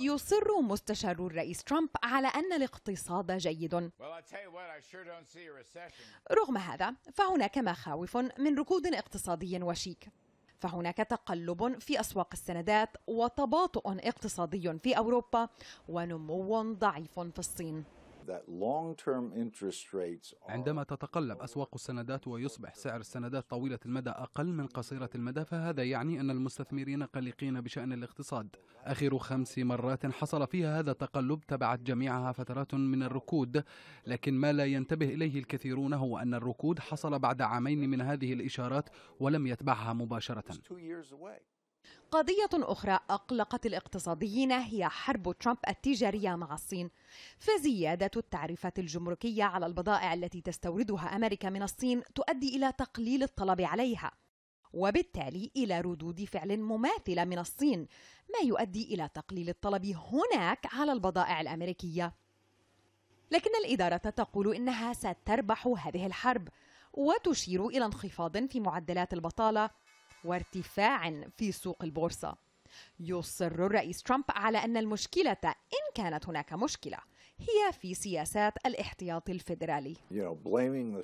يصر مستشار الرئيس ترامب على أن الاقتصاد جيد رغم هذا فهناك مخاوف من ركود اقتصادي وشيك فهناك تقلب في أسواق السندات وتباطؤ اقتصادي في أوروبا ونمو ضعيف في الصين عندما تتقلب أسواق السندات ويصبح سعر السندات طويلة المدى أقل من قصيرة المدى فهذا يعني أن المستثمرين قلقين بشأن الاقتصاد آخر خمس مرات حصل فيها هذا التقلب تبعت جميعها فترات من الركود لكن ما لا ينتبه إليه الكثيرون هو أن الركود حصل بعد عامين من هذه الإشارات ولم يتبعها مباشرة قضية أخرى أقلقت الاقتصاديين هي حرب ترامب التجارية مع الصين فزيادة التعريفات الجمركية على البضائع التي تستوردها أمريكا من الصين تؤدي إلى تقليل الطلب عليها وبالتالي إلى ردود فعل مماثلة من الصين ما يؤدي إلى تقليل الطلب هناك على البضائع الأمريكية لكن الإدارة تقول إنها ستربح هذه الحرب وتشير إلى انخفاض في معدلات البطالة وارتفاع في سوق البورصة يصر الرئيس ترامب على أن المشكلة إن كانت هناك مشكلة هي في سياسات الاحتياطي الفيدرالي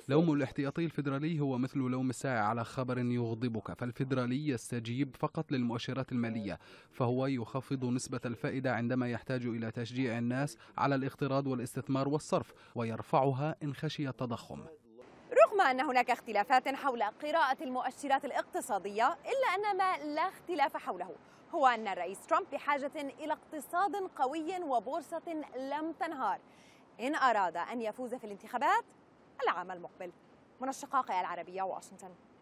لوم الاحتياطي الفيدرالي هو مثل لوم الساعة على خبر يغضبك فالفيدرالي يستجيب فقط للمؤشرات المالية فهو يخفض نسبة الفائدة عندما يحتاج إلى تشجيع الناس على الاقتراض والاستثمار والصرف ويرفعها إن خشي التضخم رغم أن هناك اختلافات حول قراءة المؤشرات الاقتصادية إلا أن ما لا اختلاف حوله هو أن الرئيس ترامب بحاجة إلى اقتصاد قوي وبورصة لم تنهار إن أراد أن يفوز في الانتخابات العام المقبل من الشقاق العربية واشنطن